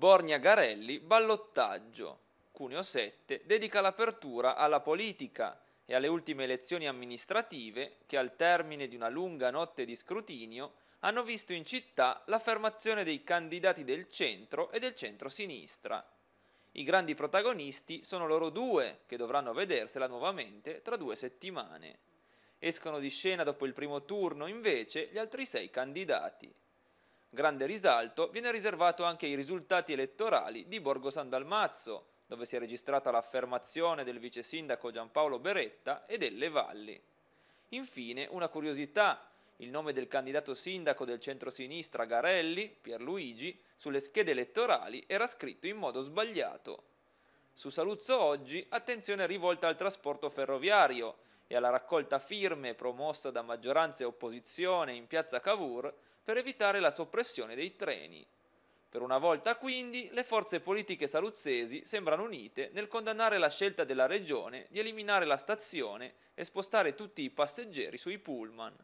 Borgna Garelli, ballottaggio. Cuneo 7 dedica l'apertura alla politica e alle ultime elezioni amministrative che al termine di una lunga notte di scrutinio hanno visto in città l'affermazione dei candidati del centro e del centro-sinistra. I grandi protagonisti sono loro due, che dovranno vedersela nuovamente tra due settimane. Escono di scena dopo il primo turno invece gli altri sei candidati. Grande risalto viene riservato anche ai risultati elettorali di Borgo San Dalmazzo, dove si è registrata l'affermazione del vice sindaco Giampaolo Beretta e delle Valli. Infine, una curiosità, il nome del candidato sindaco del centrosinistra Garelli, Pierluigi, sulle schede elettorali era scritto in modo sbagliato. Su Saluzzo oggi attenzione rivolta al trasporto ferroviario, e alla raccolta firme promossa da maggioranza e opposizione in piazza Cavour per evitare la soppressione dei treni. Per una volta quindi le forze politiche saluzzesi sembrano unite nel condannare la scelta della regione di eliminare la stazione e spostare tutti i passeggeri sui pullman.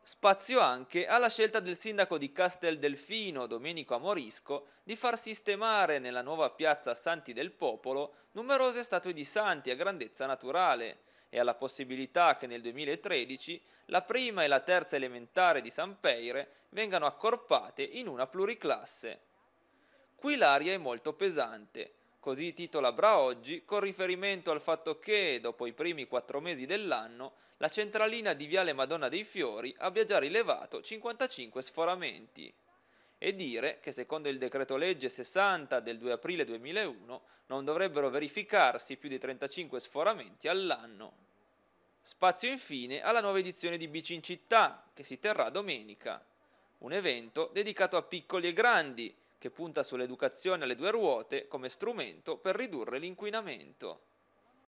Spazio anche alla scelta del sindaco di Castel Delfino, Domenico Amorisco, di far sistemare nella nuova piazza Santi del Popolo numerose statue di santi a grandezza naturale, e alla possibilità che nel 2013 la prima e la terza elementare di San Peire vengano accorpate in una pluriclasse. Qui l'aria è molto pesante, così titola Bra oggi con riferimento al fatto che, dopo i primi quattro mesi dell'anno, la centralina di Viale Madonna dei Fiori abbia già rilevato 55 sforamenti e dire che secondo il decreto legge 60 del 2 aprile 2001 non dovrebbero verificarsi più di 35 sforamenti all'anno. Spazio infine alla nuova edizione di Bici in città, che si terrà domenica, un evento dedicato a piccoli e grandi, che punta sull'educazione alle due ruote come strumento per ridurre l'inquinamento.